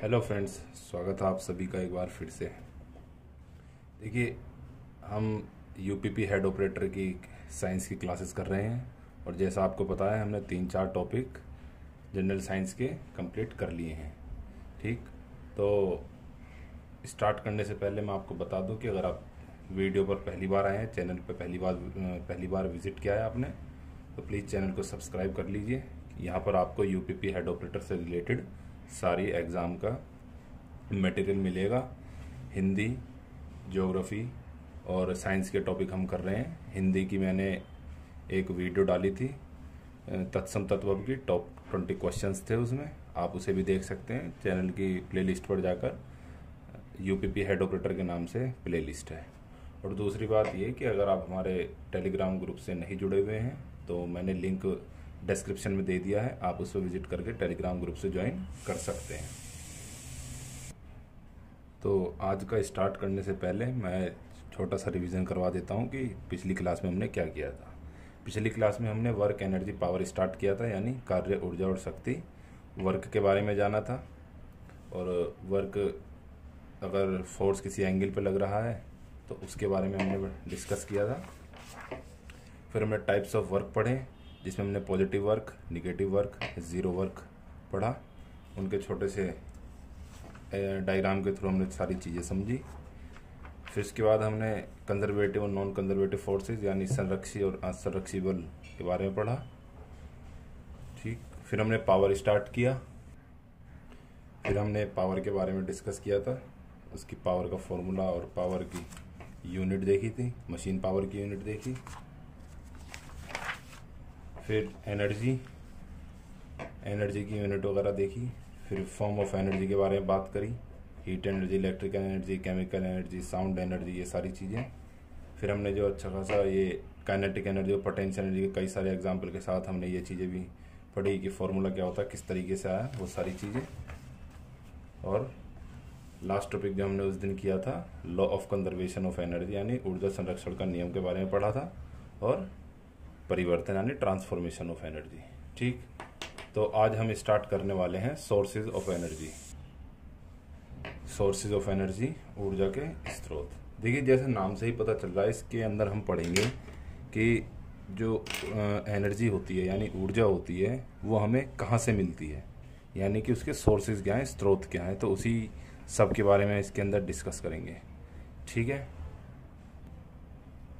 Hello friends स्वागत है आप सभी का एक बार फिर से देखिए हम यूपीपी हेड ऑपरेटर की साइंस की क्लासेस कर रहे हैं और जैसा आपको पता है हमने तीन चार टॉपिक जनरल साइंस के कंप्लीट कर लिए हैं ठीक तो स्टार्ट करने से पहले मैं आपको बता दूं कि अगर आप वीडियो पर पहली बार आए हैं चैनल पर पहली बार पहली बार विजिट किया है आपने तो प्लीज़ चैनल को सब्सक्राइब कर लीजिए यहाँ पर आपको यूपीपी हेड ऑपरेटर से रिलेटेड सारी एग्ज़ाम का मटेरियल मिलेगा हिंदी जोग्राफ़ी और साइंस के टॉपिक हम कर रहे हैं हिंदी की मैंने एक वीडियो डाली थी तत्सम तत्व की टॉप ट्वेंटी क्वेश्चंस थे उसमें आप उसे भी देख सकते हैं चैनल की प्लेलिस्ट पर जाकर यूपीपी हेड ऑपरेटर के नाम से प्लेलिस्ट है और दूसरी बात ये कि अगर आप हमारे टेलीग्राम ग्रुप से नहीं जुड़े हुए हैं तो मैंने लिंक डिस्क्रिप्शन में दे दिया है आप उस पर विजिट करके टेलीग्राम ग्रुप से ज्वाइन कर सकते हैं तो आज का स्टार्ट करने से पहले मैं छोटा सा रिवीजन करवा देता हूँ कि पिछली क्लास में हमने क्या किया था पिछली क्लास में हमने वर्क एनर्जी पावर स्टार्ट किया था यानी कार्य ऊर्जा और शक्ति वर्क के बारे में जाना था और वर्क अगर फोर्स किसी एंगल पर लग रहा है तो उसके बारे में हमने डिस्कस किया था फिर हमने टाइप्स ऑफ वर्क पढ़े जिसमें हमने positive work negative work zero work पढ़ा उनके छोटे से डायग्राम के थ्रू हमने सारी चीज़ें समझी फिर इसके बाद हमने कंजर्वेटिव और नॉन कंजर्वेटिव फोर्सेज यानी संरक्षी और असंरक्षी बल के बारे में पढ़ा ठीक फिर हमने पावर स्टार्ट किया फिर हमने पावर के बारे में डिस्कस किया था उसकी पावर का फॉर्मूला और पावर की यूनिट देखी थी मशीन पावर की यूनिट देखी फिर एनर्जी एनर्जी की यूनिट वगैरह देखी फिर फॉर्म ऑफ एनर्जी के बारे में बात करी heat energy electrical energy chemical energy sound energy ये सारी चीज़ें फिर हमने जो अच्छा खासा ये काइनेटिक एनर्जी और पोटेंशियल एनर्जी के कई सारे एग्जाम्पल के साथ हमने ये चीज़ें भी पढ़ी कि फॉर्मूला क्या होता है किस तरीके से आया वो सारी चीज़ें और लास्ट टॉपिक जो हमने उस दिन किया था law of conservation of energy यानी ऊर्जा संरक्षण का नियम के बारे में पढ़ा था और परिवर्तन यानी ट्रांसफॉर्मेशन ऑफ एनर्जी ठीक तो आज हम स्टार्ट करने वाले हैं sources of energy sources of energy ऊर्जा के स्रोत देखिए जैसे नाम से ही पता चल रहा है इसके अंदर हम पढ़ेंगे कि जो एनर्जी होती है यानी ऊर्जा होती है वो हमें कहाँ से मिलती है यानी कि उसके सोर्सेज क्या हैं स्रोत क्या हैं तो उसी सब के बारे में इसके अंदर डिस्कस करेंगे ठीक है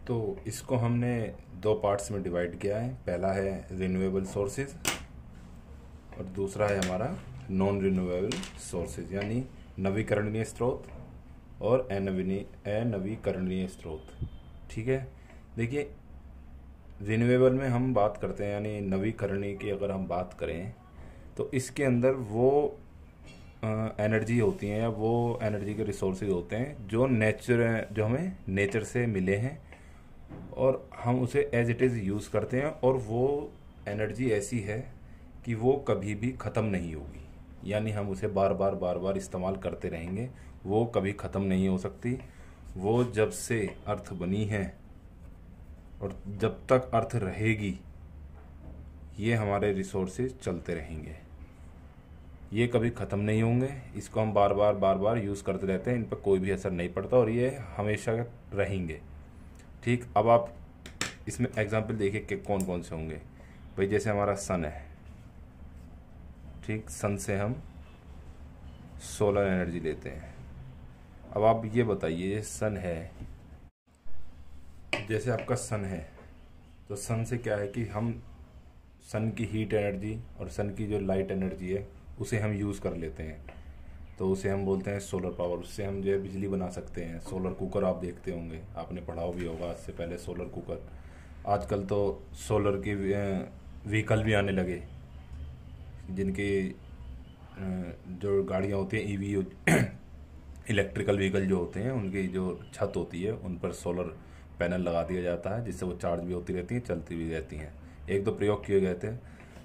तो इसको हमने दो पार्ट्स में डिवाइड किया है पहला है रिन्यूएबल सोर्सेज और दूसरा है हमारा नॉन रिन्यूएबल सोर्सेज यानी नवीकरणीय स्रोत और अनवीनी अनवीकरणीय स्रोत ठीक है देखिए रिन्यूएबल में हम बात करते हैं यानी नवीकरणीय की अगर हम बात करें तो इसके अंदर वो एनर्जी होती हैं या वो एनर्जी के रिसोर्सेज होते हैं जो नेचर जो हमें नेचर से मिले हैं और हम उसे एज इट इज़ यूज़ करते हैं और वो एनर्जी ऐसी है कि वो कभी भी ख़त्म नहीं होगी यानी हम उसे बार बार बार बार इस्तेमाल करते रहेंगे वो कभी ख़त्म नहीं हो सकती वो जब से अर्थ बनी है और जब तक अर्थ रहेगी ये हमारे रिसोर्सेज चलते रहेंगे ये कभी ख़त्म नहीं होंगे इसको हम बार बार बार बार यूज़ करते रहते हैं इन पर कोई भी असर नहीं पड़ता और ये हमेशा रहेंगे ठीक अब आप इसमें एग्जाम्पल देखिए कि कौन कौन से होंगे भाई जैसे हमारा सन है ठीक सन से हम सोलर एनर्जी लेते हैं अब आप ये बताइए ये सन है जैसे आपका सन है तो सन से क्या है कि हम सन की हीट एनर्जी और सन की जो लाइट एनर्जी है उसे हम यूज़ कर लेते हैं तो उसे हम बोलते हैं सोलर पावर उससे हम जो है बिजली बना सकते हैं सोलर कुकर आप देखते होंगे आपने पढ़ाओ भी होगा आज से पहले सोलर कुकर आजकल तो सोलर के व्हीकल भी आने लगे जिनके जो गाड़ियाँ होती हैं ईवी इलेक्ट्रिकल व्हीकल जो होते हैं उनकी जो छत होती है उन पर सोलर पैनल लगा दिया जाता है जिससे वो चार्ज भी होती रहती हैं चलती भी रहती हैं एक दो प्रयोग किए गए थे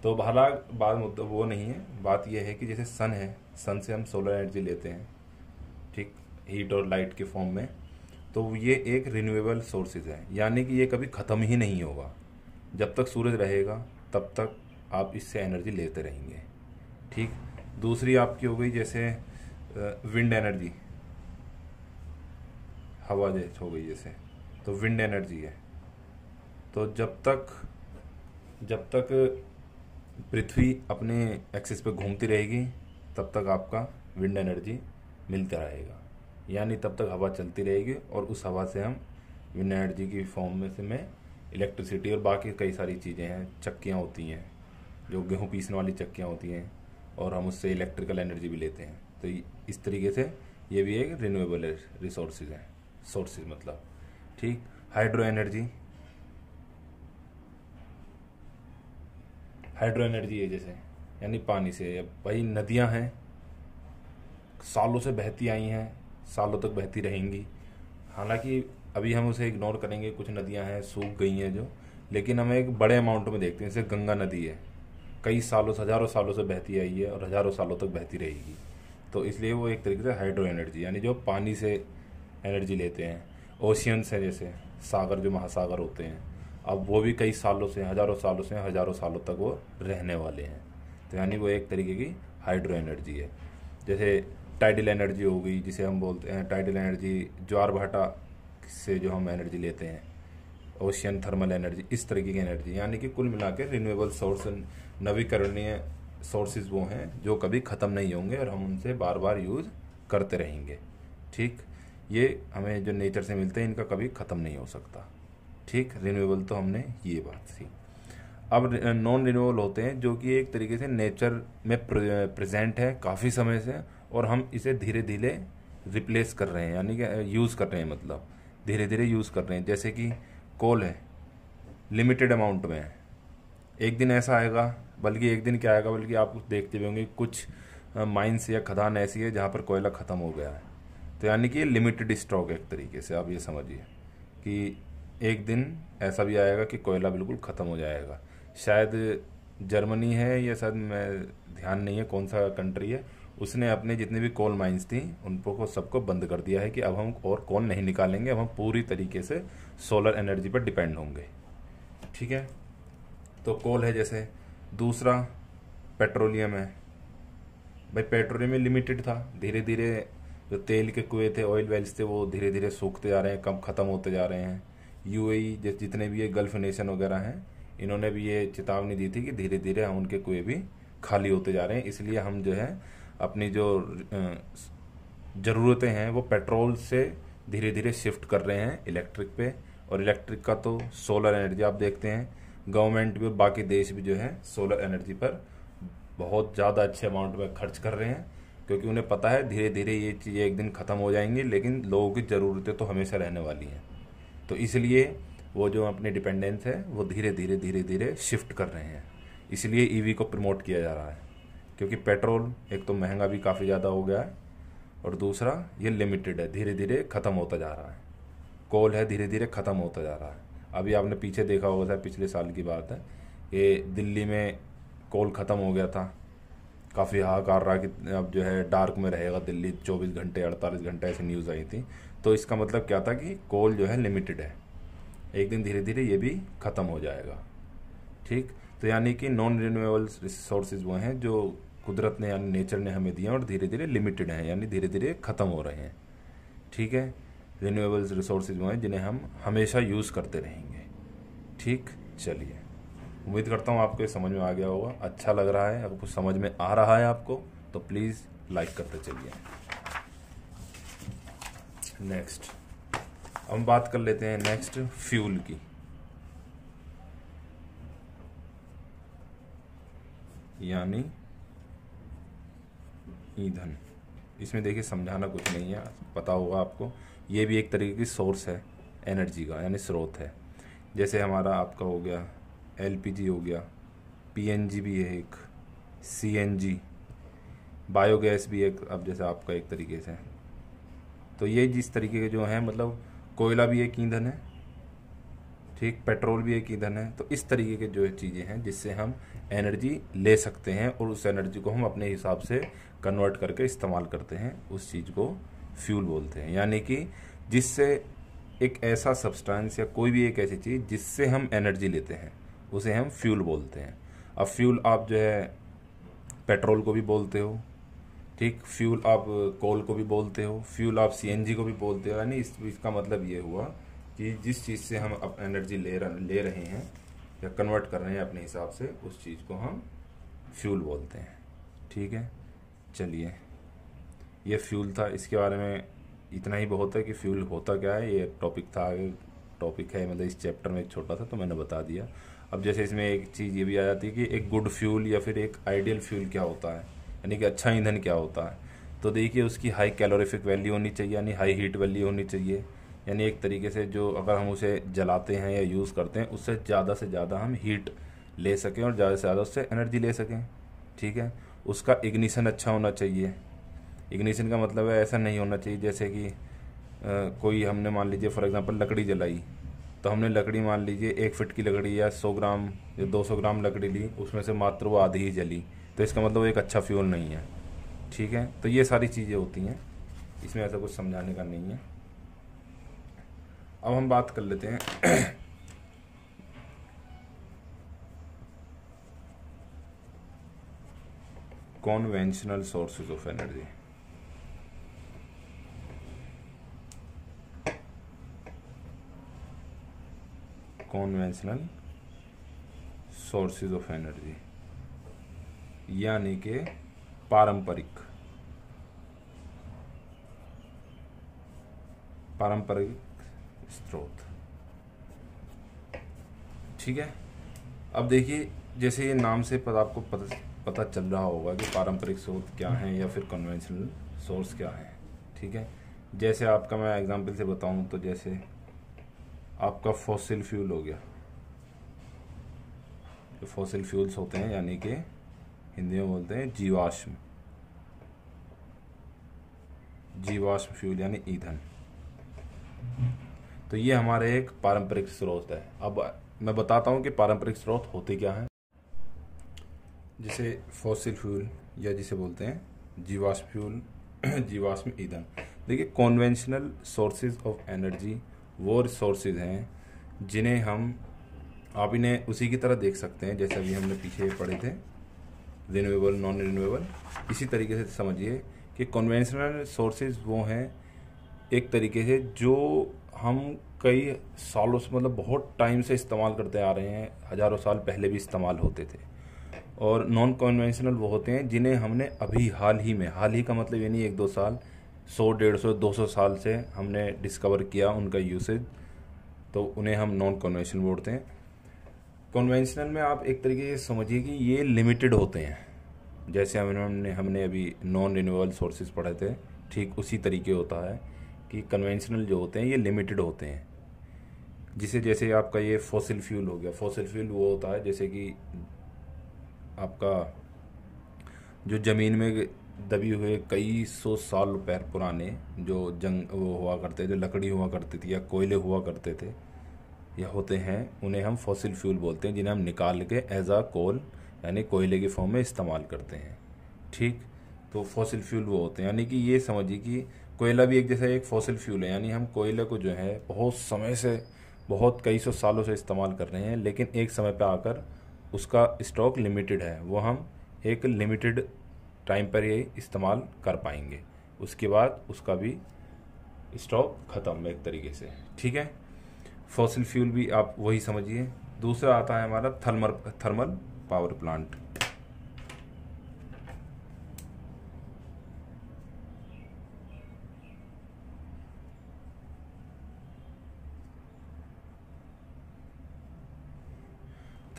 तो भला बात मुद्दा वो नहीं है बात यह है कि जैसे सन है सन से हम सोलर एनर्जी लेते हैं ठीक हीट और लाइट के फॉर्म में तो ये एक रिन्यूएबल सोर्सेज है यानी कि ये कभी ख़त्म ही नहीं होगा जब तक सूरज रहेगा तब तक आप इससे एनर्जी लेते रहेंगे ठीक दूसरी आपकी हो गई जैसे विंड एनर्जी हवा हो गई जैसे तो विंड एनर्जी है तो जब तक जब तक पृथ्वी अपने एक्सिस पे घूमती रहेगी तब तक आपका विंड एनर्जी मिलता रहेगा यानी तब तक हवा चलती रहेगी और उस हवा से हम विंड एनर्जी की फॉर्म में से में इलेक्ट्रिसिटी और बाकी कई सारी चीज़ें हैं चक्कियाँ होती हैं जो गेहूँ पीसने वाली चक्कियाँ होती हैं और हम उससे इलेक्ट्रिकल एनर्जी भी लेते हैं तो इस तरीके से ये भी एक रिन्यूएबल रिसोर्सेज हैं सोर्सेज मतलब ठीक हाइड्रो एनर्जी हाइड्रो एनर्जी है जैसे यानी पानी से भाई नदियां हैं सालों से बहती आई हैं सालों तक बहती रहेंगी हालांकि अभी हम उसे इग्नोर करेंगे कुछ नदियां हैं सूख गई हैं जो लेकिन हम एक बड़े अमाउंट में देखते हैं जैसे गंगा नदी है कई सालों से हज़ारों सालों से बहती आई है और हज़ारों सालों तक बहती रहेगी तो इसलिए वो एक तरीके से हाइड्रो एनर्जी यानी जो पानी से एनर्जी लेते हैं ओशियंस हैं जैसे सागर जो महासागर होते हैं अब वो भी कई सालों से हज़ारों सालों से हज़ारों सालों तक वो रहने वाले हैं तो यानी वो एक तरीके की हाइड्रो एनर्जी है जैसे टाइडल एनर्जी हो गई जिसे हम बोलते हैं टाइडल एनर्जी ज्वार भाटा से जो हम एनर्जी लेते हैं ओशियन थर्मल एनर्जी इस तरीके की एनर्जी यानी कि कुल मिला के रिन्यूएबल सोर्स नवीकरणीय सोर्सेज वो हैं जो कभी ख़त्म नहीं होंगे और हम उनसे बार बार यूज़ करते रहेंगे ठीक ये हमें जो नेचर से मिलते हैं इनका कभी ख़त्म नहीं हो सकता ठीक रिन्यूएबल तो हमने ये बात थी अब नॉन रिन्यूएबल होते हैं जो कि एक तरीके से नेचर में प्रेजेंट है काफ़ी समय से और हम इसे धीरे धीरे रिप्लेस कर रहे हैं यानी कि यूज़ कर रहे हैं मतलब धीरे धीरे यूज़ कर रहे हैं जैसे कि कोल है लिमिटेड अमाउंट में है एक दिन ऐसा आएगा बल्कि एक दिन क्या आएगा बल्कि आप देखते भी होंगे कुछ माइंस या खदान ऐसी है जहाँ पर कोयला ख़त्म हो गया है तो यानी कि ये लिमिटेड स्टॉक एक तरीके से आप ये समझिए कि एक दिन ऐसा भी आएगा कि कोयला बिल्कुल ख़त्म हो जाएगा शायद जर्मनी है या शायद मैं ध्यान नहीं है कौन सा कंट्री है उसने अपने जितने भी कोल माइंस थी उन को सबको बंद कर दिया है कि अब हम और कोल नहीं निकालेंगे अब हम पूरी तरीके से सोलर एनर्जी पर डिपेंड होंगे ठीक है तो कोल है जैसे दूसरा पेट्रोलियम है भाई पेट्रोलियम लिमिटेड था धीरे धीरे जो तेल के कुएँ थे ऑयल वेल्स थे वो धीरे धीरे सूखते जा रहे हैं कम ख़त्म होते जा रहे हैं यूएई जितने भी ये गल्फ नेशन वगैरह हैं इन्होंने भी ये चेतावनी दी थी कि धीरे धीरे हम उनके कुएं भी खाली होते जा रहे हैं इसलिए हम जो है अपनी जो ज़रूरतें हैं वो पेट्रोल से धीरे धीरे शिफ्ट कर रहे हैं इलेक्ट्रिक पे और इलेक्ट्रिक का तो सोलर एनर्जी आप देखते हैं गवर्नमेंट भी और बाकी देश भी जो है सोलर एनर्जी पर बहुत ज़्यादा अच्छे अमाउंट में खर्च कर रहे हैं क्योंकि उन्हें पता है धीरे धीरे ये चीज़ें एक दिन ख़त्म हो जाएंगी लेकिन लोगों की ज़रूरतें तो हमेशा रहने वाली हैं तो इसलिए वो जो अपने डिपेंडेंस है वो धीरे धीरे धीरे धीरे शिफ्ट कर रहे हैं इसलिए ईवी e को प्रमोट किया जा रहा है क्योंकि पेट्रोल एक तो महंगा भी काफ़ी ज़्यादा हो गया है और दूसरा ये लिमिटेड है धीरे धीरे ख़त्म होता जा रहा है कोल है धीरे धीरे ख़त्म होता जा रहा है अभी आपने पीछे देखा होगा था पिछले साल की बात है ये दिल्ली में कोल ख़त्म हो गया था काफ़ी हाहाकार रहा कि अब जो है डार्क में रहेगा दिल्ली 24 घंटे 48 घंटे ऐसी न्यूज़ आई थी तो इसका मतलब क्या था कि कोल जो है लिमिटेड है एक दिन धीरे धीरे ये भी ख़त्म हो जाएगा ठीक तो यानी कि नॉन रिन्यूएबल रिसोर्सेज वो हैं जो कुदरत ने यानी नेचर ने हमें दिए और धीरे धीरे लिमिटेड हैं यानी धीरे धीरे ख़त्म हो रहे हैं ठीक है रिन्यूएबल्स रिसोर्सेज वो हैं जिन्हें हम हमेशा यूज़ करते रहेंगे ठीक चलिए उम्मीद करता हूँ आपको ये समझ में आ गया होगा अच्छा लग रहा है अगर कुछ समझ में आ रहा है आपको तो प्लीज़ लाइक करते चलिए नेक्स्ट हम बात कर लेते हैं नेक्स्ट फ्यूल की यानी ईंधन इसमें देखिए समझाना कुछ नहीं है पता होगा आपको ये भी एक तरीके की सोर्स है एनर्जी का यानी स्रोत है जैसे हमारा आपका हो गया एलपीजी हो गया पीएनजी भी है एक सीएनजी बायोगैस भी एक अब जैसे आपका एक तरीके से तो ये जिस तरीके के जो हैं मतलब कोयला भी एक ईंधन है ठीक पेट्रोल भी एक ईंधन है तो इस तरीके के जो चीज़ें हैं जिससे हम एनर्जी ले सकते हैं और उस एनर्जी को हम अपने हिसाब से कन्वर्ट करके इस्तेमाल करते हैं उस चीज़ को फ्यूल बोलते हैं यानी कि जिससे एक ऐसा सब्सटेंस या कोई भी एक ऐसी चीज़ जिससे हम एनर्जी लेते हैं उसे हम फ्यूल बोलते हैं अब फ्यूल आप जो है पेट्रोल को भी बोलते हो ठीक फ्यूल आप कोल को भी बोलते हो फ्यूल आप सीएनजी को भी बोलते हो यानी इस इसका मतलब ये हुआ कि जिस चीज़ से हम अब एनर्जी ले ले रहे हैं या कन्वर्ट कर रहे हैं अपने हिसाब से उस चीज़ को हम फ्यूल बोलते हैं ठीक है चलिए ये फ्यूल था इसके बारे में इतना ही बहुत है कि फ्यूल होता क्या है ये टॉपिक था टॉपिक है मतलब इस चैप्टर में एक छोटा था तो मैंने बता दिया अब जैसे इसमें एक चीज़ ये भी आ जाती है कि एक गुड फ्यूल या फिर एक आइडियल फ्यूल क्या होता है यानी कि अच्छा ईंधन क्या होता है तो देखिए उसकी हाई कैलोरीफिक वैल्यू होनी चाहिए यानी हाई हीट वैल्यू होनी चाहिए यानी एक तरीके से जो अगर हम उसे जलाते हैं या यूज़ करते हैं उससे ज़्यादा से ज़्यादा हम हीट ले सकें और ज़्यादा से ज़्यादा उससे एनर्जी ले सकें ठीक है उसका इग्निशन अच्छा होना चाहिए इग्निशन का मतलब है ऐसा नहीं होना चाहिए जैसे कि आ, कोई हमने मान लीजिए फॉर एग्ज़ाम्पल लकड़ी जलाई तो हमने लकड़ी मान लीजिए एक फिट की लकड़ी या सौ ग्राम या दो सौ ग्राम लकड़ी ली उसमें से मात्र वो आधी ही जली तो इसका मतलब एक अच्छा फ्यूल नहीं है ठीक है तो ये सारी चीज़ें होती हैं इसमें ऐसा कुछ समझाने का नहीं है अब हम बात कर लेते हैं conventional sources of energy conventional sources of energy यानी के पारंपरिक पारंपरिक स्रोत ठीक है अब देखिए जैसे ये नाम से पता आपको पता पता चल रहा होगा कि पारंपरिक स्रोत क्या हम्म। है या फिर कन्वेंशनल सोर्स क्या है ठीक है जैसे आपका मैं एग्जांपल से बताऊं तो जैसे आपका फॉसिल फ्यूल हो गया जो फॉसिल फ्यूल्स होते हैं यानी कि हिंदी में बोलते हैं जीवाश्म जीवाश्म फ्यूल यानी ईंधन तो ये हमारे एक पारंपरिक स्रोत है अब मैं बताता हूँ कि पारंपरिक स्रोत होते क्या हैं जिसे फॉसिल फ्यूल या जिसे बोलते हैं जीवाश्म फ्यूल जीवाश्म ईंधन देखिए कॉन्वेंशनल सोर्सेज ऑफ एनर्जी वो रिसोर्स हैं जिन्हें हम आप इन्हें उसी की तरह देख सकते हैं जैसे अभी हमने पीछे पढ़े थे रिन्यूएबल नॉन रिन्यूएबल इसी तरीके से समझिए कि कन्वेंशनल सोर्सेज वो हैं एक तरीके से जो हम कई सालों से मतलब बहुत टाइम से इस्तेमाल करते आ रहे हैं हज़ारों साल पहले भी इस्तेमाल होते थे और नॉन कन्वेंशनल वो होते हैं जिन्हें हमने अभी हाल ही में हाल ही का मतलब ये नहीं एक दो साल सौ डेढ़ सौ दो सौ साल से हमने डिस्कवर किया उनका यूसेज तो उन्हें हम नॉन कन्वेंशनल बोलते हैं कन्वेंशनल में आप एक तरीके से समझिए कि ये लिमिटेड होते हैं जैसे हमने हमने अभी नॉन रिन्यूएबल सोर्सेज पढ़े थे ठीक उसी तरीके होता है कि कन्वेंशनल जो होते हैं ये लिमिटेड होते हैं जिसे जैसे आपका ये फॉसिल फ्यूल हो गया फॉसिल फ्यूल वो होता है जैसे कि आपका जो ज़मीन में दबी हुए कई सौ साल पैर पुराने जो जंग वो हुआ करते थे लकड़ी हुआ करती थी या कोयले हुआ करते थे या होते हैं उन्हें हम फॉसिल फ्यूल बोलते हैं जिन्हें हम निकाल के एज आ कोल यानी कोयले के फॉर्म में इस्तेमाल करते हैं ठीक तो फॉसिल फ्यूल वो होते हैं यानी कि ये समझिए कि कोयला भी एक जैसा एक फॉसिल फ्यूल है यानी हम कोयले को जो है बहुत समय से बहुत कई सौ सालों से इस्तेमाल कर रहे हैं लेकिन एक समय पर आकर उसका स्टॉक लिमिटेड है वो हम एक लिमिटेड टाइम पर ये इस्तेमाल कर पाएंगे उसके बाद उसका भी स्टॉक ख़त्म एक तरीके से ठीक है फॉसिल फ्यूल भी आप वही समझिए दूसरा आता है हमारा thermal thermal power plant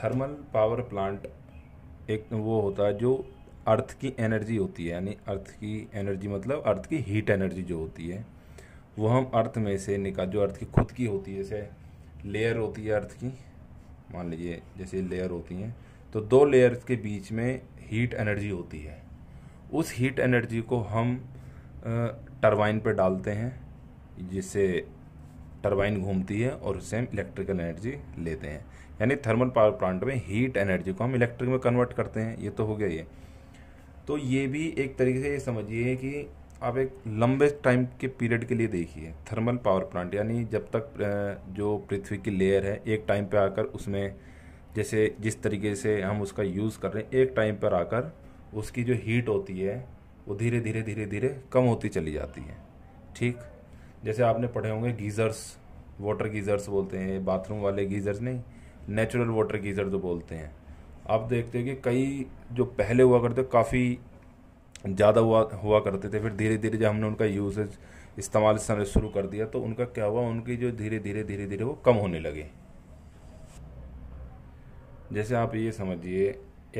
thermal power plant एक वो होता है जो अर्थ की एनर्जी होती है यानी अर्थ की एनर्जी मतलब अर्थ की हीट एनर्जी जो होती है वो हम अर्थ में से निकाल जो अर्थ की खुद की होती है जैसे लेयर होती है अर्थ की मान लीजिए जैसे लेयर होती हैं तो दो लेयर के बीच में हीट एनर्जी होती है उस हीट एनर्जी को हम टरबाइन पर डालते हैं जिससे टरबाइन घूमती है और उससे हम इलेक्ट्रिकल एनर्जी लेते हैं यानी थर्मल पावर प्लांट में हीट एनर्जी को हम इलेक्ट्रिक में कन्वर्ट करते हैं ये तो हो गया ये तो ये भी एक तरीके से समझिए कि आप एक लंबे टाइम के पीरियड के लिए देखिए थर्मल पावर प्लांट यानी जब तक जो पृथ्वी की लेयर है एक टाइम पे आकर उसमें जैसे जिस तरीके से हम उसका यूज़ कर रहे हैं एक टाइम पर आकर उसकी जो हीट होती है वो धीरे धीरे धीरे धीरे कम होती चली जाती है ठीक जैसे आपने पढ़े होंगे गीज़र्स वाटर गीज़र्स बोलते हैं बाथरूम वाले गीज़र्स नहीं नेचुरल वाटर गीज़र जो बोलते हैं आप देखते हैं कि कई जो पहले हुआ करते काफ़ी ज़्यादा हुआ हुआ करते थे फिर धीरे धीरे जब हमने उनका यूसेज इस्तेमाल समय शुरू कर दिया तो उनका क्या हुआ उनकी जो धीरे धीरे धीरे धीरे वो कम होने लगे जैसे आप ये समझिए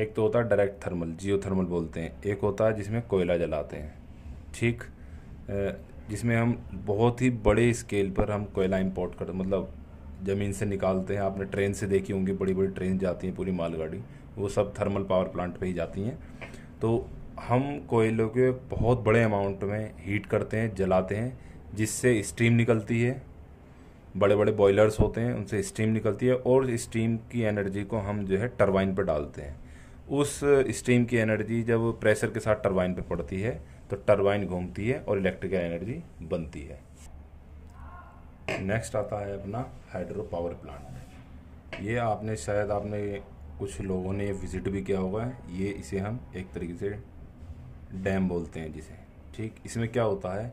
एक तो होता है डायरेक्ट थर्मल जियो थर्मल बोलते हैं एक होता है जिसमें कोयला जलाते हैं ठीक जिसमें हम बहुत ही बड़े स्केल पर हम कोयला इंपोर्ट करते मतलब ज़मीन से निकालते हैं आपने ट्रेन से देखी होंगी बड़ी बड़ी ट्रेन जाती हैं पूरी मालगाड़ी वो सब थर्मल पावर प्लांट पे ही जाती हैं तो हम कोयलों के बहुत बड़े अमाउंट में हीट करते हैं जलाते हैं जिससे स्टीम निकलती है बड़े बड़े बॉयलर्स होते हैं उनसे स्टीम निकलती है और स्टीम की एनर्जी को हम जो है टरबाइन पर डालते हैं उस स्टीम की एनर्जी जब प्रेशर के साथ टरबाइन पर पड़ती है तो टरबाइन घूमती है और इलेक्ट्रिकल एनर्जी बनती है नेक्स्ट आता है अपना हाइड्रो पावर प्लांट ये आपने शायद आपने कुछ लोगों ने विज़िट भी किया होगा ये इसे हम एक तरीके से डैम बोलते हैं जिसे ठीक इसमें क्या होता है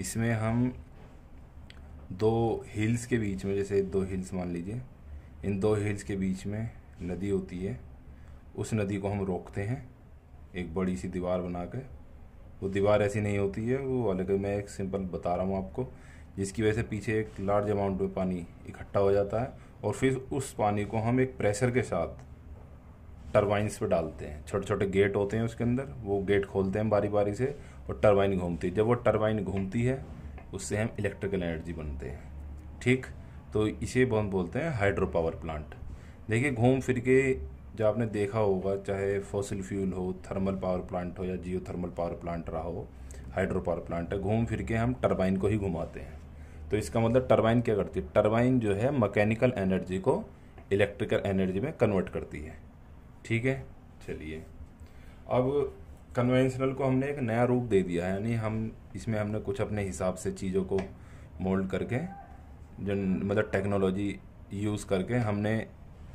इसमें हम दो हिल्स के बीच में जैसे दो हिल्स मान लीजिए इन दो हिल्स के बीच में नदी होती है उस नदी को हम रोकते हैं एक बड़ी सी दीवार बना के वो दीवार ऐसी नहीं होती है वो अलग मैं एक सिंपल बता रहा हूँ आपको जिसकी वजह से पीछे एक लार्ज अमाउंट में पानी इकट्ठा हो जाता है और फिर उस पानी को हम एक प्रेशर के साथ टरबाइंस पर डालते हैं छोटे छोटे गेट होते हैं उसके अंदर वो गेट खोलते हैं बारी बारी से और टरबाइन घूमती है जब वो टरबाइन घूमती है उससे हम इलेक्ट्रिकल एनर्जी बनते हैं ठीक तो इसे बहुत बोलते हैं हाइड्रो पावर प्लांट देखिए घूम फिर के जो आपने देखा होगा चाहे फॉसिल फ्यूल हो थर्मल पावर प्लांट हो या जियो थर्मल पावर प्लांट रहा हो हाइड्रो पावर प्लांट है घूम फिर के हम टरबाइन को ही घुमाते हैं तो इसका मतलब टरबाइन क्या करती है टरबाइन जो है मैकेनिकल एनर्जी को इलेक्ट्रिकल एनर्जी में कन्वर्ट करती है ठीक है चलिए अब कन्वेंशनल को हमने एक नया रूप दे दिया है यानी हम इसमें हमने कुछ अपने हिसाब से चीज़ों को मोल्ड करके जो मतलब टेक्नोलॉजी यूज़ करके हमने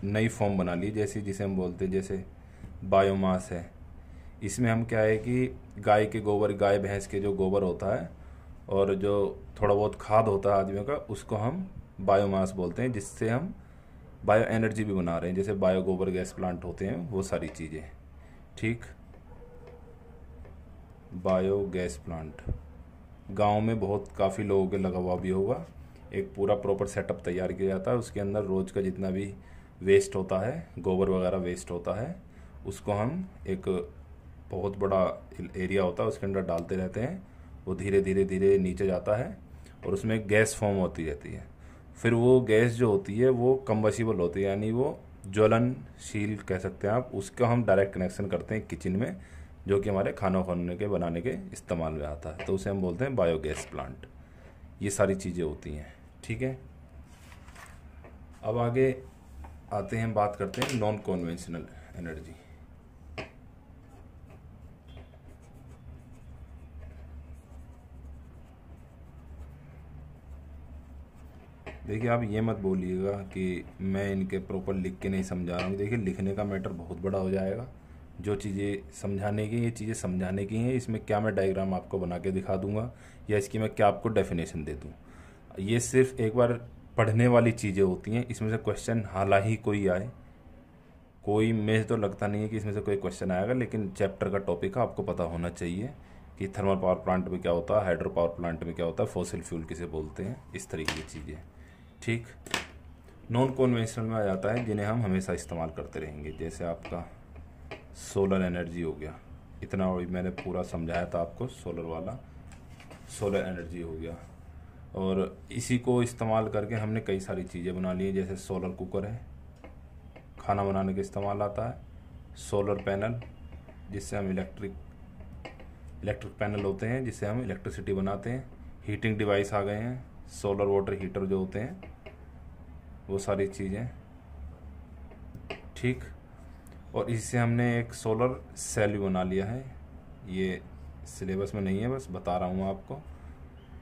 नई फॉर्म बना ली जैसे जिसे हम बोलते हैं जैसे बायोमास है इसमें हम क्या है कि गाय के गोबर गाय भैंस के जो गोबर होता है और जो थोड़ा बहुत खाद होता है आदमियों का उसको हम बायोमास बोलते हैं जिससे हम बायो एनर्जी भी बना रहे हैं जैसे बायो गोबर गैस प्लांट होते हैं वो सारी चीज़ें ठीक बायो गैस प्लांट गांव में बहुत काफ़ी लोगों के लगा हुआ भी होगा एक पूरा प्रॉपर सेटअप तैयार किया जाता है उसके अंदर रोज़ का जितना भी वेस्ट होता है गोबर वगैरह वेस्ट होता है उसको हम एक बहुत बड़ा एरिया होता है उसके अंदर डालते रहते हैं वो धीरे धीरे धीरे नीचे जाता है और उसमें गैस फॉर्म होती रहती है फिर वो गैस जो होती है वो कम्बसिबल होती है यानी वो ज्वलनशील कह सकते हैं आप उसका हम डायरेक्ट कनेक्शन करते हैं किचन में जो कि हमारे खाना खाने के बनाने के इस्तेमाल में आता है तो उसे हम बोलते हैं बायोगैस प्लांट ये सारी चीज़ें होती हैं ठीक है अब आगे आते हैं बात करते हैं नॉन कॉन्वेंशनल एनर्जी देखिए आप ये मत बोलिएगा कि मैं इनके प्रॉपर लिख के नहीं समझा रहा हूँ देखिए लिखने का मैटर बहुत बड़ा हो जाएगा जो चीज़ें समझाने की ये चीज़ें समझाने की हैं इसमें क्या मैं डायग्राम आपको बना के दिखा दूंगा या इसकी मैं क्या आपको डेफिनेशन दे दूँ ये सिर्फ एक बार पढ़ने वाली चीज़ें होती हैं इसमें से क्वेश्चन हाला ही कोई आए कोई मेज तो लगता नहीं है कि इसमें से कोई क्वेश्चन आएगा लेकिन चैप्टर का टॉपिक आपको पता होना चाहिए कि थर्मल पावर प्लांट में क्या होता है हाइड्रो पावर प्लांट में क्या होता है फोसिल फ्यूल किसे बोलते हैं इस तरीके की चीज़ें ठीक नॉन कन्वेंशनल में आ जाता है जिन्हें हम हमेशा इस्तेमाल करते रहेंगे जैसे आपका सोलर एनर्जी हो गया इतना मैंने पूरा समझाया था आपको सोलर वाला सोलर एनर्जी हो गया और इसी को इस्तेमाल करके हमने कई सारी चीज़ें बना ली हैं जैसे सोलर कुकर है खाना बनाने के इस्तेमाल आता है सोलर पैनल जिससे हम इलेक्ट्रिक इलेक्ट्रिक पैनल होते हैं जिससे हम इलेक्ट्रिसिटी बनाते हैं हीटिंग डिवाइस आ गए हैं सोलर वाटर हीटर जो होते हैं वो सारी चीज़ें ठीक और इससे हमने एक सोलर सेल भी बना लिया है ये सिलेबस में नहीं है बस बता रहा हूँ आपको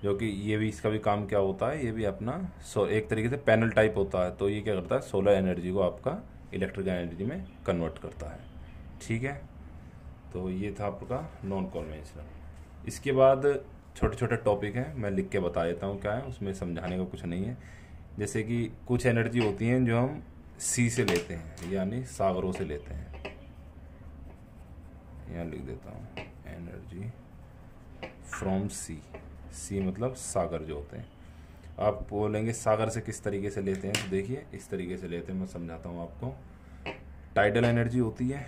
जो कि ये भी इसका भी काम क्या होता है ये भी अपना सो एक तरीके से पैनल टाइप होता है तो ये क्या करता है सोलर एनर्जी को आपका इलेक्ट्रिकल एनर्जी में कन्वर्ट करता है ठीक है तो ये था आपका नॉन कॉन्वेंशनल इसके बाद छोटे छोटे टॉपिक हैं मैं लिख के बता देता हूँ क्या है उसमें समझाने का कुछ नहीं है जैसे कि कुछ एनर्जी होती हैं जो हम सी से लेते हैं यानी सागरों से लेते हैं यहाँ लिख देता हूँ एनर्जी फ्रॉम सी सी मतलब सागर जो होते हैं आप बोलेंगे सागर से किस तरीके से लेते हैं तो देखिए इस तरीके से लेते हैं मैं समझाता हूँ आपको टाइडल एनर्जी होती है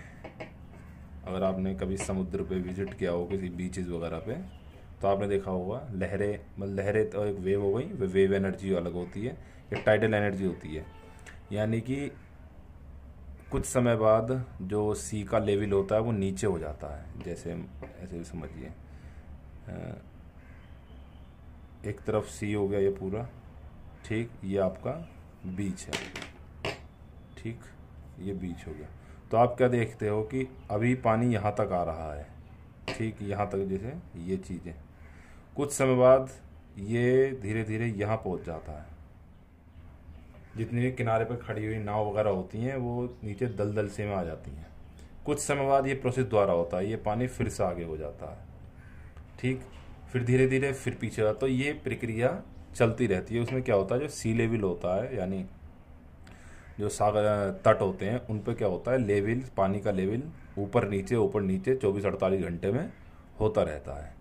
अगर आपने कभी समुद्र पे विजिट किया हो किसी बीचेस वगैरह पे तो आपने देखा होगा लहरें मतलब लहरें तो एक वेव हो गई वे वेव एनर्जी अलग होती है या टाइडल एनर्जी होती है यानी कि कुछ समय बाद जो सी का लेवल होता है वो नीचे हो जाता है जैसे ऐसे भी समझिए एक तरफ सी हो गया ये पूरा ठीक ये आपका बीच है ठीक ये बीच हो गया तो आप क्या देखते हो कि अभी पानी यहाँ तक आ रहा है ठीक यहाँ तक जैसे ये चीज़ें कुछ समय बाद ये धीरे धीरे यहाँ पहुँच जाता है जितनी भी किनारे पर खड़ी हुई नाव वगैरह होती हैं वो नीचे दलदल से में आ जाती हैं कुछ समय बाद ये प्रोसेस द्वारा होता है ये पानी फिर से आगे हो जाता है ठीक फिर धीरे धीरे फिर पीछे जाता तो ये प्रक्रिया चलती रहती है उसमें क्या होता है जो सी लेवल होता है यानी जो सागर तट होते हैं उन पर क्या होता है लेवल पानी का लेवल ऊपर नीचे ऊपर नीचे चौबीस अड़तालीस घंटे में होता रहता है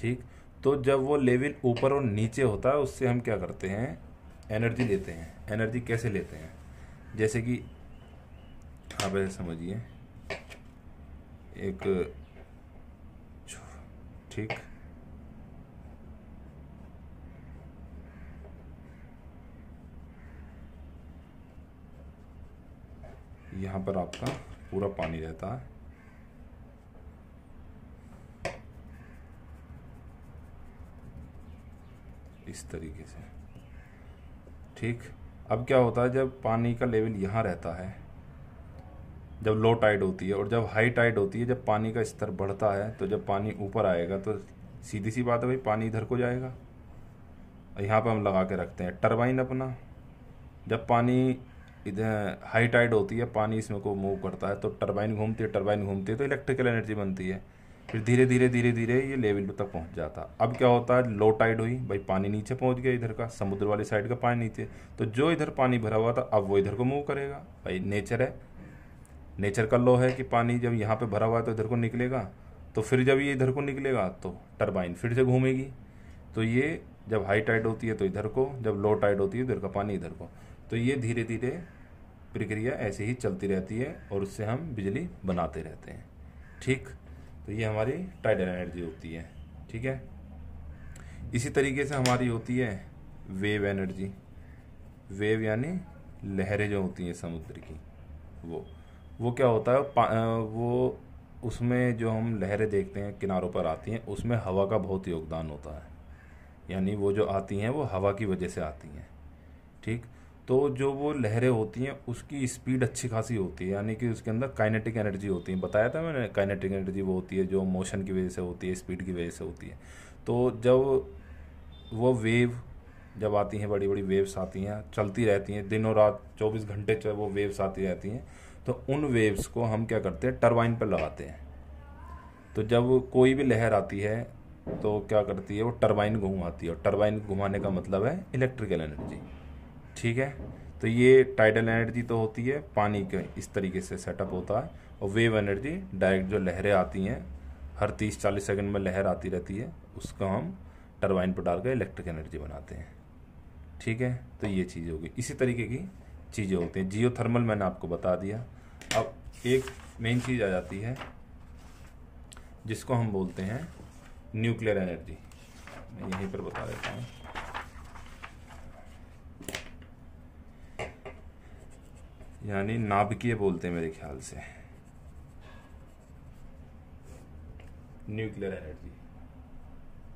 ठीक तो जब वो लेवल ऊपर और नीचे होता है उससे हम क्या करते हैं एनर्जी लेते हैं एनर्जी कैसे लेते हैं जैसे कि आप ऐसे समझिए एक ठीक यहाँ पर आपका पूरा पानी रहता है इस तरीके से ठीक अब क्या होता है जब पानी का लेवल यहाँ रहता है जब लो टाइड होती है और जब हाई टाइड होती है जब पानी का स्तर बढ़ता है तो जब पानी ऊपर आएगा तो सीधी सी बात है भाई पानी इधर को जाएगा यहाँ पर हम लगा के रखते हैं टरबाइन अपना जब पानी इधर हाई टाइड होती है पानी इसमें को मूव करता है तो टरबाइन घूमती है टरबाइन घूमती है तो इलेक्ट्रिकल एनर्जी बनती है फिर धीरे धीरे धीरे धीरे ये लेवल तक पहुंच जाता अब क्या होता है लो टाइड हुई भाई पानी नीचे पहुंच गया इधर का समुद्र वाली साइड का पानी नीचे तो जो इधर पानी भरा हुआ था अब वो इधर को मूव करेगा भाई नेचर है नेचर का लो है कि पानी जब यहाँ पे भरा हुआ है तो इधर को निकलेगा तो फिर जब ये इधर को निकलेगा तो टर्बाइन फिर से घूमेगी तो ये जब हाई टाइड होती है तो इधर को जब लो टाइड होती है तो इधर का पानी इधर को तो ये धीरे धीरे प्रक्रिया ऐसे ही चलती रहती है और उससे हम बिजली बनाते रहते हैं ठीक तो ये हमारी टाइडल एनर्जी होती है ठीक है इसी तरीके से हमारी होती है वेव एनर्जी वेव यानी लहरें जो होती हैं समुद्र की वो वो क्या होता है वो उसमें जो हम लहरें देखते हैं किनारों पर आती हैं उसमें हवा का बहुत योगदान होता है यानी वो जो आती हैं वो हवा की वजह से आती हैं ठीक तो जो वो लहरें होती हैं उसकी स्पीड अच्छी खासी होती है यानी कि उसके अंदर काइनेटिक एनर्जी होती है बताया था मैंने काइनेटिक एनर्जी वो होती है जो मोशन की वजह से होती है स्पीड की वजह से होती है तो जब वो वेव जब आती हैं बड़ी बड़ी वेव्स आती हैं चलती रहती हैं दिनों रात चौबीस घंटे चाहे वो वेव्स आती रहती हैं तो उन वेव्स को हम क्या करते हैं टर्बाइन पर लगाते हैं तो जब कोई भी लहर आती है तो क्या करती है वो टर्बाइन घुमाती है और टर्बाइन घुमाने का मतलब है इलेक्ट्रिकल एनर्जी ठीक है तो ये टाइडल एनर्जी तो होती है पानी के इस तरीके से सेटअप होता है और वेव एनर्जी डायरेक्ट जो लहरें आती हैं हर तीस चालीस सेकंड में लहर आती रहती है उसको हम टरबाइन पर डालकर इलेक्ट्रिक एनर्जी बनाते हैं ठीक है तो ये चीज़ होगी इसी तरीके की चीज़ें होती हैं जियो थर्मल मैंने आपको बता दिया अब एक मेन चीज़ आ जाती है जिसको हम बोलते हैं न्यूक्लियर एनर्जी मैं यहीं पर बता देता हूँ यानी नाभिकीय बोलते हैं मेरे ख्याल से न्यूक्लियर एनर्जी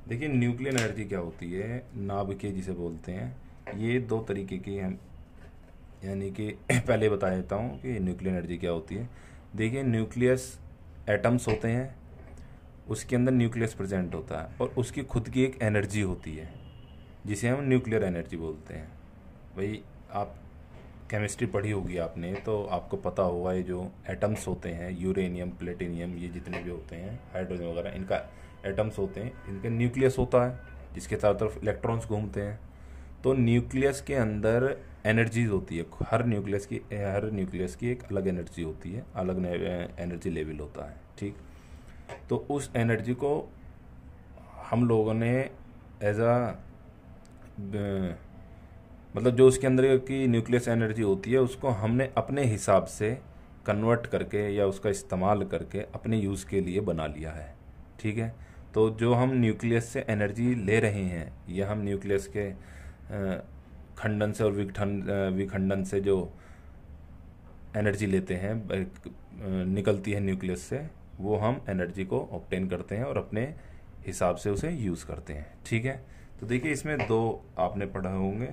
देखिए न्यूक्लियर एनर्जी क्या होती है नाभिकीय जिसे बोलते हैं ये दो तरीके की हम यानी कि पहले बता देता हूँ कि न्यूक्लियर एनर्जी क्या होती है देखिए न्यूक्लियस एटम्स होते हैं उसके अंदर न्यूक्लियस प्रेजेंट होता है और उसकी खुद की एक एनर्जी होती है जिसे हम न्यूक्लियर एनर्जी बोलते हैं भाई आप केमिस्ट्री पढ़ी होगी आपने तो आपको पता होगा ये जो एटम्स होते हैं यूरेनियम प्लेटिनियम ये जितने भी होते हैं हाइड्रोजन वगैरह इनका एटम्स होते हैं इनका न्यूक्लियस होता है जिसके चारों तरफ इलेक्ट्रॉन्स घूमते हैं तो न्यूक्लियस के अंदर एनर्जीज होती है हर न्यूक्लियस की हर न्यूक्लियस की एक अलग एनर्जी होती है अलग एनर्जी लेवल होता है ठीक तो उस एनर्जी को हम लोगों ने एज अ मतलब जो उसके अंदर की न्यूक्लियस एनर्जी होती है उसको हमने अपने हिसाब से कन्वर्ट करके या उसका इस्तेमाल करके अपने यूज़ के लिए बना लिया है ठीक है तो जो हम न्यूक्लियस से एनर्जी ले रहे हैं या हम न्यूक्लियस के खंडन से और विखंड विखंडन से जो एनर्जी लेते हैं निकलती है न्यूक्लियस से वो हम एनर्जी को ऑप्टेन करते हैं और अपने हिसाब से उसे यूज़ करते हैं ठीक है तो देखिए इसमें दो आपने पढ़े होंगे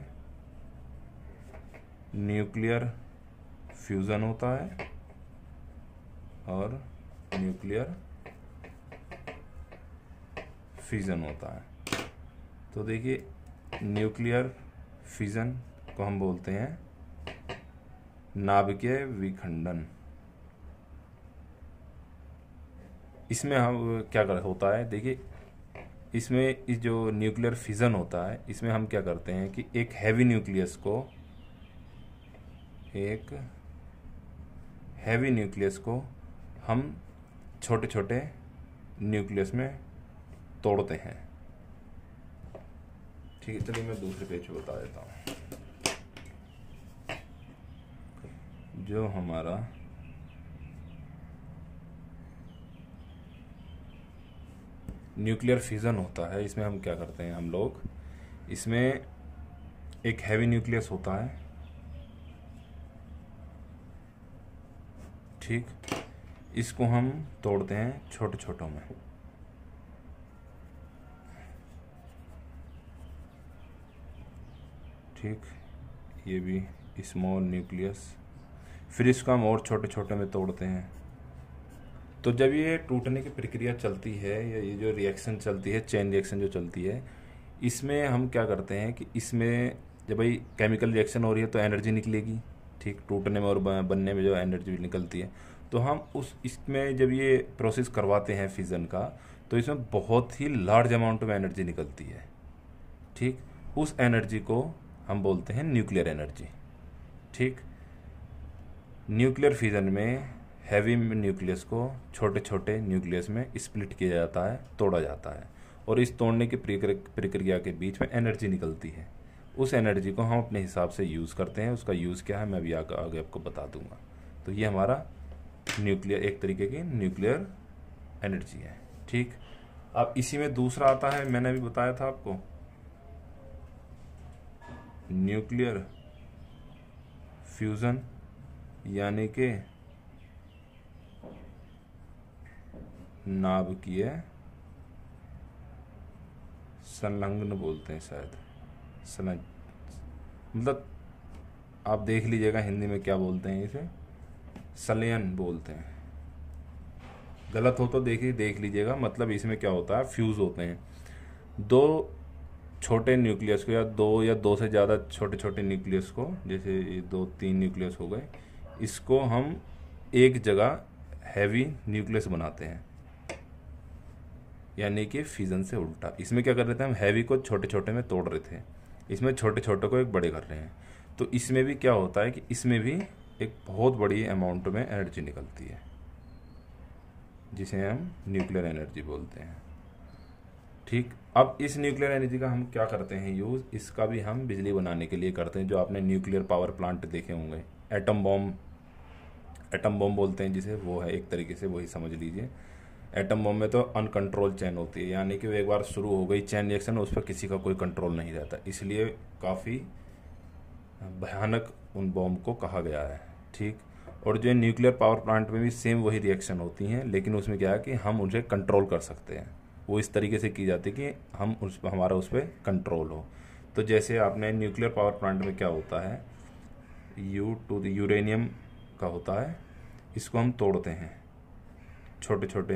न्यूक्लियर फ्यूज़न होता है और न्यूक्लियर फिजन होता है तो देखिए न्यूक्लियर फिजन को हम बोलते हैं नाभिकीय विखंडन इसमें हम क्या कर होता है देखिए इसमें इस जो न्यूक्लियर फिजन होता है इसमें हम क्या करते हैं कि एक हैवी न्यूक्लियस को एक हैवी न्यूक्लियस को हम छोटे छोटे न्यूक्लियस में तोड़ते हैं ठीक है चलिए मैं दूसरे पेज पर बता देता हूँ जो हमारा न्यूक्लियर फिजन होता है इसमें हम क्या करते हैं हम लोग इसमें एक हैवी न्यूक्लियस होता है ठीक इसको हम तोड़ते हैं छोटे छोटों में ठीक ये भी स्मॉल न्यूक्लियस फिर इसको हम और छोटे छोटे में तोड़ते हैं तो जब ये टूटने की प्रक्रिया चलती है या ये जो रिएक्शन चलती है चेन रिएक्शन जो चलती है इसमें हम क्या करते हैं कि इसमें जब भाई केमिकल रिएक्शन हो रही है तो एनर्जी निकलेगी ठीक टूटने में और बनने में जो एनर्जी निकलती है तो हम उस इसमें जब ये प्रोसेस करवाते हैं फिज़न का तो इसमें बहुत ही लार्ज अमाउंट में एनर्जी निकलती है ठीक उस एनर्जी को हम बोलते हैं न्यूक्लियर एनर्जी ठीक न्यूक्लियर फिज़न में हैवी न्यूक्लियस को छोटे छोटे न्यूक्लियस में स्प्लिट किया जाता है तोड़ा जाता है और इस तोड़ने की प्रक्रिया के बीच में एनर्जी निकलती है उस एनर्जी को हम अपने हिसाब से यूज़ करते हैं उसका यूज़ क्या है मैं अभी आगे आगे आपको बता दूंगा तो ये हमारा न्यूक्लियर एक तरीके की न्यूक्लियर एनर्जी है ठीक अब इसी में दूसरा आता है मैंने अभी बताया था आपको न्यूक्लियर फ्यूज़न यानी कि नाभिकीय संलग्न बोलते हैं शायद संलग्न मतलब आप देख लीजिएगा हिंदी में क्या बोलते हैं इसे सलयन बोलते हैं गलत हो तो देखिए देख लीजिएगा मतलब इसमें क्या होता है फ्यूज़ होते हैं दो छोटे न्यूक्लियस को या दो या दो से ज़्यादा छोटे छोटे न्यूक्लियस को जैसे दो तीन न्यूक्लियस हो गए इसको हम एक जगह हैवी न्यूक्लियस बनाते हैं यानी कि फ्यूज़न से उल्टा इसमें क्या कर रहे थे हम हैवी को छोटे छोटे में तोड़ रहे थे इसमें छोटे छोटे को एक बड़े कर रहे हैं तो इसमें भी क्या होता है कि इसमें भी एक बहुत बड़ी अमाउंट में एनर्जी निकलती है जिसे हम न्यूक्लियर एनर्जी बोलते हैं ठीक अब इस न्यूक्लियर एनर्जी का हम क्या करते हैं यूज़ इसका भी हम बिजली बनाने के लिए करते हैं जो आपने न्यूक्लियर पावर प्लांट देखे होंगे एटम बॉम्ब एटम बॉम्ब बोलते हैं जिसे वो है एक तरीके से वही समझ लीजिए एटम बम में तो अनकंट्रोल चैन होती है यानी कि वो एक बार शुरू हो गई चैन रिएक्शन उस पर किसी का कोई कंट्रोल नहीं रहता इसलिए काफ़ी भयानक उन बॉम्ब को कहा गया है ठीक और जो न्यूक्लियर पावर प्लांट में भी सेम वही रिएक्शन होती हैं लेकिन उसमें क्या है कि हम उसे कंट्रोल कर सकते हैं वो इस तरीके से की जाती है कि हम उस हमारा उस पर कंट्रोल हो तो जैसे आपने न्यूक्लियर पावर प्लांट में क्या होता है यू टू यूरेनियम का होता है इसको हम तोड़ते हैं छोटे छोटे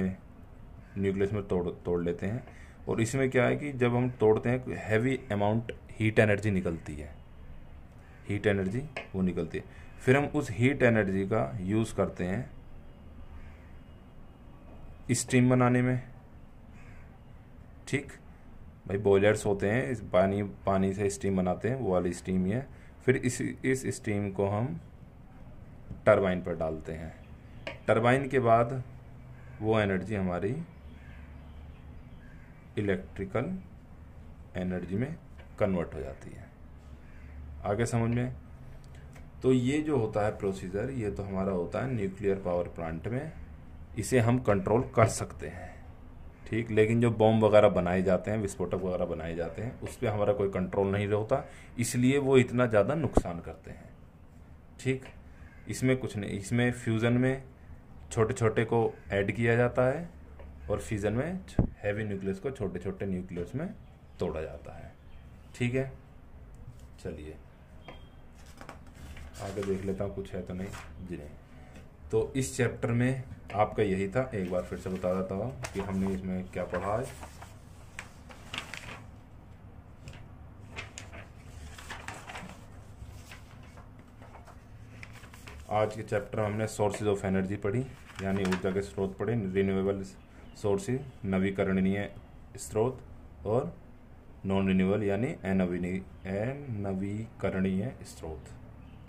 न्यूक्लियस में तोड़ तोड़ लेते हैं और इसमें क्या है कि जब हम तोड़ते हैं हैवी अमाउंट हीट एनर्जी निकलती है हीट एनर्जी वो निकलती है फिर हम उस हीट एनर्जी का यूज़ करते हैं स्टीम बनाने में ठीक भाई बॉयलर्स होते हैं इस पानी पानी से स्टीम बनाते हैं वो वाली स्टीम ही है फिर इस इस स्टीम को हम टरबाइन पर डालते हैं टरबाइन के बाद वो एनर्जी हमारी इलेक्ट्रिकल एनर्जी में कन्वर्ट हो जाती है आगे समझ में तो ये जो होता है प्रोसीजर ये तो हमारा होता है न्यूक्लियर पावर प्लांट में इसे हम कंट्रोल कर सकते हैं ठीक लेकिन जो बॉम्ब वगैरह बनाए जाते हैं विस्फोटक वगैरह बनाए जाते हैं उस पर हमारा कोई कंट्रोल नहीं होता इसलिए वो इतना ज़्यादा नुकसान करते हैं ठीक इसमें कुछ नहीं इसमें फ्यूज़न में छोटे छोटे को ऐड किया जाता है और फ्यूज़न में हैवी न्यूक्लियस को छोटे छोटे न्यूक्लियस में तोड़ा जाता है ठीक है चलिए आगे देख लेता हूँ कुछ है तो नहीं जी नहीं तो इस चैप्टर में आपका यही था एक बार फिर से बता देता हूँ कि हमने इसमें क्या पढ़ा है आज के चैप्टर में हमने सोर्सेज ऑफ एनर्जी पढ़ी यानी ऊर्जा के स्रोत पढ़े रिन्यूएबल सोर्सेज नवीकरणीय स्रोत और नॉन रिन्यूअल यानी अनवीकरणीय स्रोत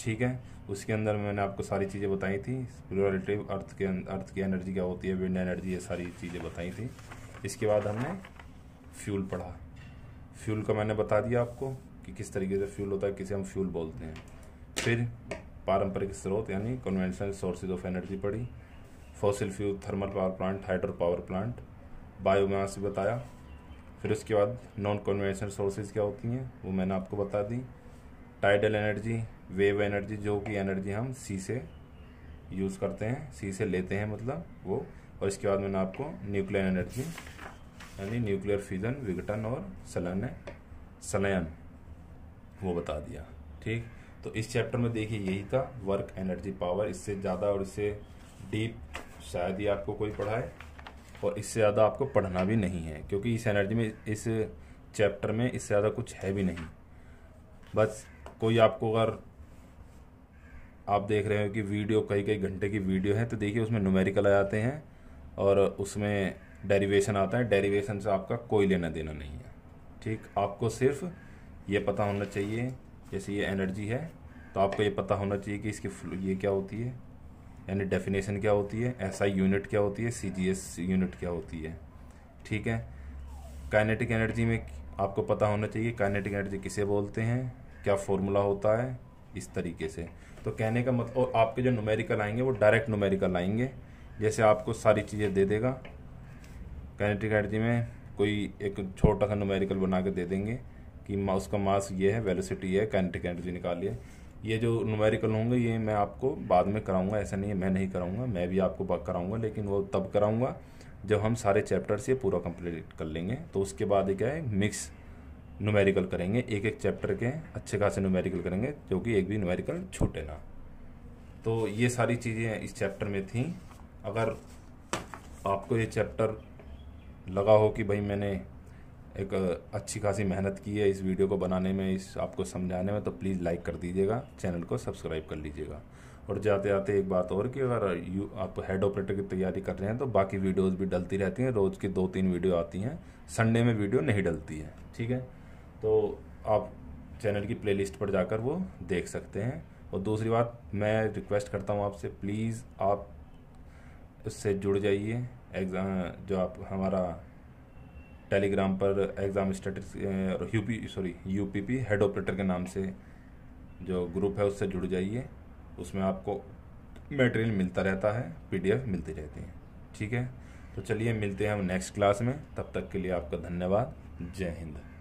ठीक है उसके अंदर मैंने आपको सारी चीज़ें बताई थी रिलेटिव अर्थ के अर्थ अं-, की एनर्जी क्या होती है विंड एनर्जी ये सारी चीज़ें बताई थी इसके बाद हमने फ्यूल पढ़ा फ्यूल का मैंने बता दिया आपको कि किस तरीके से फ्यूल होता है किसे हम फ्यूल बोलते हैं फिर पारंपरिक स्रोत यानी कन्वेंशनल सोर्सेज ऑफ एनर्जी पढ़ी fossil fuel thermal power plant hydro power plant biomass भी बताया फिर उसके बाद नॉन कन्वेंशनल सोर्सेज क्या होती हैं वो मैंने आपको बता दी टाइडल एनर्जी वेव एनर्जी जो कि एनर्जी हम सी से यूज़ करते हैं सी से लेते हैं मतलब वो और इसके बाद मैंने आपको न्यूक्लियर एनर्जी यानी न्यूक्लियर फ्यूजन विघटन और सलन सलयन वो बता दिया ठीक तो इस चैप्टर में देखिए यही था वर्क एनर्जी पावर इससे ज़्यादा और इससे डीप शायद ही आपको कोई पढ़ाए और इससे ज़्यादा आपको पढ़ना भी नहीं है क्योंकि इस एनर्जी में इस चैप्टर में इससे ज़्यादा कुछ है भी नहीं बस कोई आपको अगर आप देख रहे हो कि वीडियो कई कई घंटे की वीडियो है तो देखिए उसमें नुमेरिकल आ जाते हैं और उसमें डेरिवेशन आता है डेरिवेशन से आपका कोई लेना देना नहीं है ठीक आपको सिर्फ ये पता होना चाहिए जैसे ये एनर्जी है तो आपको ये पता होना चाहिए कि इसकी ये क्या होती है यानी डेफिनेशन क्या होती है एसआई यूनिट क्या होती है सीजीएस यूनिट क्या होती है ठीक है काइनेटिक एनर्जी में आपको पता होना चाहिए काइनेटिक एनर्जी किसे बोलते हैं क्या फॉर्मूला होता है इस तरीके से तो कहने का मतलब और आपके जो नुमेरिकल आएंगे वो डायरेक्ट नुमेरिकल आएंगे जैसे आपको सारी चीज़ें दे देगा काइनेटिक एनर्जी में कोई एक छोटा सा नुमेरिकल बना के दे देंगे कि उसका मास ये है वेलोसिटी है काइनेटिक एनर्जी निकालिए ये जो नुमेरिकल होंगे ये मैं आपको बाद में कराऊंगा ऐसा नहीं है मैं नहीं कराऊंगा मैं भी आपको कराऊंगा लेकिन वो तब कराऊंगा जब हम सारे चैप्टर से पूरा कंप्लीट कर लेंगे तो उसके बाद क्या है मिक्स नुमेरिकल करेंगे एक एक चैप्टर के अच्छे खासे नुमेरिकल करेंगे जो कि एक भी नुमेरिकल छूटे ना तो ये सारी चीज़ें इस चैप्टर में थी अगर आपको ये चैप्टर लगा हो कि भाई मैंने एक अच्छी खासी मेहनत की है इस वीडियो को बनाने में इस आपको समझाने में तो प्लीज़ लाइक कर दीजिएगा चैनल को सब्सक्राइब कर लीजिएगा और जाते जाते एक बात और कि अगर यू आप हेड ऑपरेटर की तैयारी कर रहे हैं तो बाकी वीडियोस भी डलती रहती हैं रोज़ की दो तीन वीडियो आती हैं संडे में वीडियो नहीं डलती है ठीक है तो आप चैनल की प्लेलिस्ट पर जाकर वो देख सकते हैं और दूसरी बात मैं रिक्वेस्ट करता हूँ आपसे प्लीज़ आप उससे जुड़ जाइए एग्ज़ाम जो आप हमारा टेलीग्राम पर exam U UP sorry UPP head operator के नाम से जो ग्रुप है उससे जुड़ जाइए उसमें आपको मटेरियल मिलता रहता है पीडीएफ मिलती रहती है ठीक है तो चलिए मिलते हैं हम नेक्स्ट क्लास में तब तक के लिए आपका धन्यवाद जय हिंद